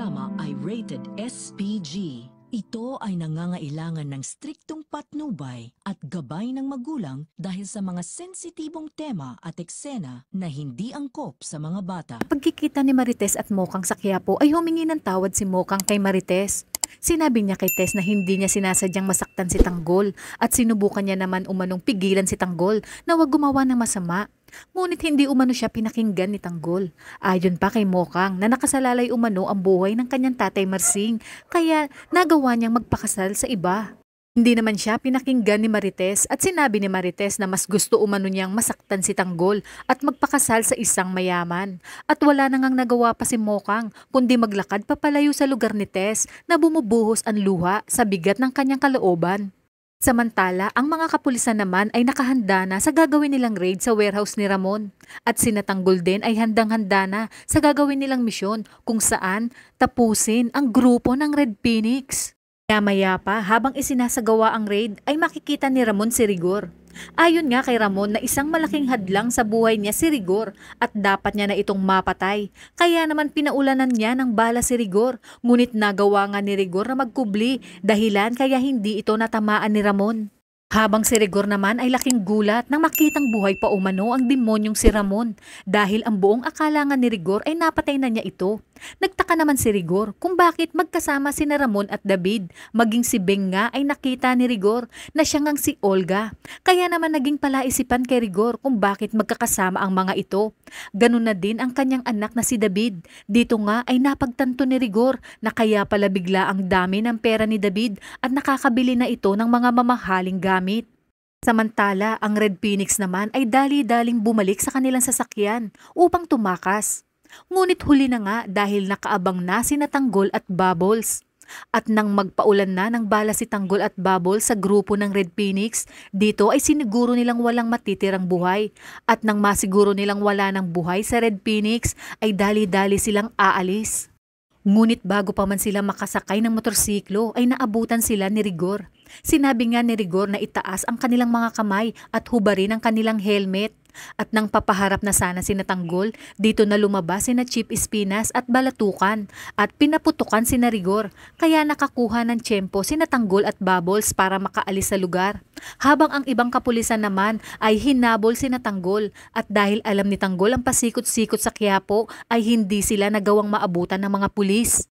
programa ay rated SPG. Ito ay nangangailangan ng striktong patnubay at gabay ng magulang dahil sa mga sensitibong tema at eksena na hindi angkop sa mga bata. Pagkikita ni Marites at Mokang sa Quiapo ay humingi ng tawad si Mokang kay Marites. Sinabi niya kay Tess na hindi niya sinasadyang masaktan si Tanggol at sinubukan niya naman umanong pigilan si Tanggol na wag gumawa ng masama Ngunit hindi umano siya pinakinggan ni Tanggol. Ayon pa kay Mokang na nakasalalay umano ang buhay ng kanyang tatay Marsing kaya nagawa niyang magpakasal sa iba. Hindi naman siya pinakinggan ni Marites at sinabi ni Marites na mas gusto umano niyang masaktan si Tanggol at magpakasal sa isang mayaman. At wala nang ngang nagawa pa si Mokang kundi maglakad papalayo sa lugar ni Tess na bumubuhos ang luha sa bigat ng kanyang kalooban. Samantala, ang mga kapulisan naman ay nakahanda na sa gagawin nilang raid sa warehouse ni Ramon. At sinatanggol din ay handang-handa na sa gagawin nilang misyon kung saan tapusin ang grupo ng Red Phoenix maya pa habang isinasagawa ang raid ay makikita ni Ramon si Rigor. Ayon nga kay Ramon na isang malaking hadlang sa buhay niya si Rigor at dapat niya na itong mapatay. Kaya naman pinaulanan niya ng bala si Rigor. Ngunit nagawa nga ni Rigor na magkubli dahilan kaya hindi ito natamaan ni Ramon. Habang si Rigor naman ay laking gulat nang makitang buhay pa umano ang demonyong si Ramon dahil ang buong akala nga ni Rigor ay napatay na niya ito. Nagtaka naman si Rigor kung bakit magkasama si Ramon at David. Maging si Beng nga ay nakita ni Rigor na siyang ngang si Olga. Kaya naman naging palaisipan kay Rigor kung bakit magkakasama ang mga ito. Ganun na din ang kanyang anak na si David. Dito nga ay napagtanto ni Rigor na kaya pala bigla ang dami ng pera ni David at nakakabili na ito ng mga mamahaling gamit. Samantala, ang Red Phoenix naman ay dali-daling bumalik sa kanilang sasakyan upang tumakas. Ngunit huli na nga dahil nakaabang na si Natanggol at Bubbles. At nang magpaulan na ng bala si Tanggol at Bubbles sa grupo ng Red Phoenix, dito ay siniguro nilang walang matitirang buhay. At nang masiguro nilang wala ng buhay sa Red Phoenix, ay dali-dali silang aalis. Ngunit bago pa man sila makasakay ng motorsiklo ay naabutan sila ni Rigor. Sinabi nga ni Rigor na itaas ang kanilang mga kamay at hubarin ang kanilang helmet at nang papaharap na sana si Natanggol, dito na lumabas si na Chief Espinas at Balatukan at pinaputukan si Narigor kaya nakakuha ng tiyempo si Natanggol at Bubbles para makaalis sa lugar. Habang ang ibang kapulisan naman ay hinabol si Natanggol at dahil alam ni Tanggol ang pasikot-sikot sa Quiapo ay hindi sila nagawang maabutan ng mga pulis.